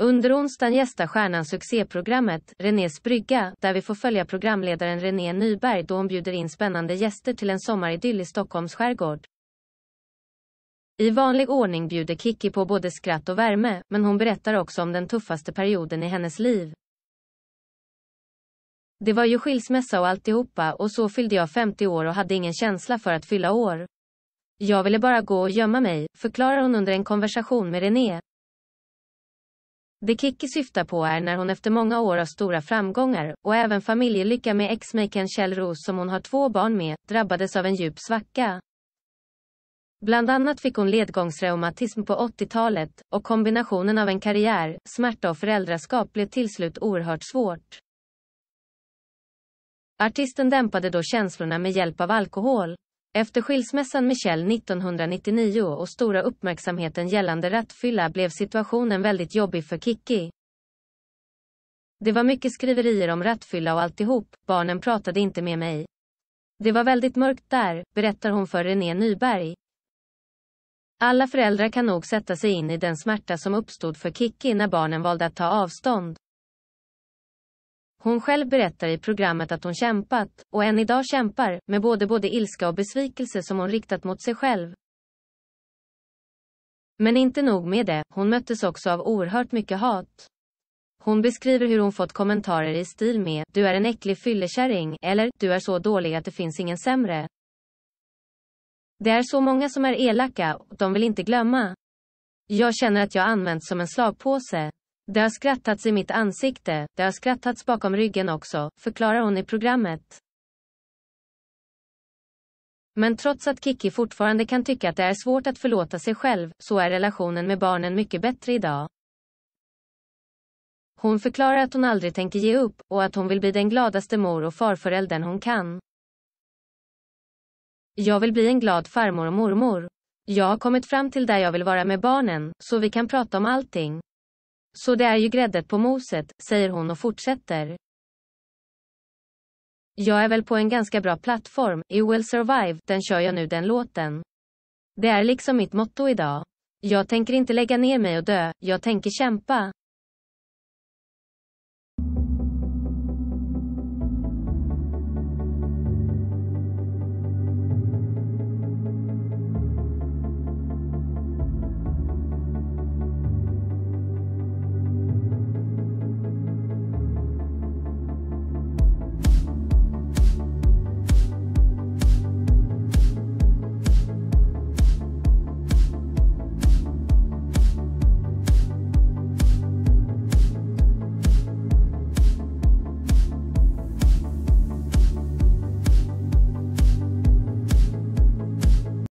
Under onsdagen gästar stjärnan succéprogrammet Renés brygga, där vi får följa programledaren René Nyberg då hon bjuder in spännande gäster till en sommaridyll i Stockholms skärgård. I vanlig ordning bjuder Kiki på både skratt och värme, men hon berättar också om den tuffaste perioden i hennes liv. Det var ju skilsmässa och alltihopa och så fyllde jag 50 år och hade ingen känsla för att fylla år. Jag ville bara gå och gömma mig, förklarar hon under en konversation med René. Det Kikki syftar på är när hon efter många år av stora framgångar, och även familjelycka med ex-makern Kjell Roos som hon har två barn med, drabbades av en djup svacka. Bland annat fick hon ledgångsreumatism på 80-talet, och kombinationen av en karriär, smärta och föräldraskap blev till slut oerhört svårt. Artisten dämpade då känslorna med hjälp av alkohol. Efter skilsmässan med Kjell 1999 och stora uppmärksamheten gällande rattfylla blev situationen väldigt jobbig för Kikki. Det var mycket skriverier om rattfylla och alltihop, barnen pratade inte med mig. Det var väldigt mörkt där, berättar hon för René Nyberg. Alla föräldrar kan nog sätta sig in i den smärta som uppstod för Kikki när barnen valde att ta avstånd. Hon själv berättar i programmet att hon kämpat, och än idag kämpar, med både både ilska och besvikelse som hon riktat mot sig själv. Men inte nog med det, hon möttes också av oerhört mycket hat. Hon beskriver hur hon fått kommentarer i stil med “Du är en äcklig fyllekärring” eller “Du är så dålig att det finns ingen sämre”. Det är så många som är elaka, och de vill inte glömma. Jag känner att jag använts som en slagpåse. Det har skrattats i mitt ansikte, det har skrattats bakom ryggen också, förklarar hon i programmet. Men trots att Kiki fortfarande kan tycka att det är svårt att förlåta sig själv, så är relationen med barnen mycket bättre idag. Hon förklarar att hon aldrig tänker ge upp och att hon vill bli den gladaste mor och farföräldern hon kan. Jag vill bli en glad farmor och mormor. Jag har kommit fram till där jag vill vara med barnen, så vi kan prata om allting. Så det är ju gräddet på moset, säger hon och fortsätter. Jag är väl på en ganska bra plattform, i Will Survive, den kör jag nu den låten. Det är liksom mitt motto idag. Jag tänker inte lägga ner mig och dö, jag tänker kämpa.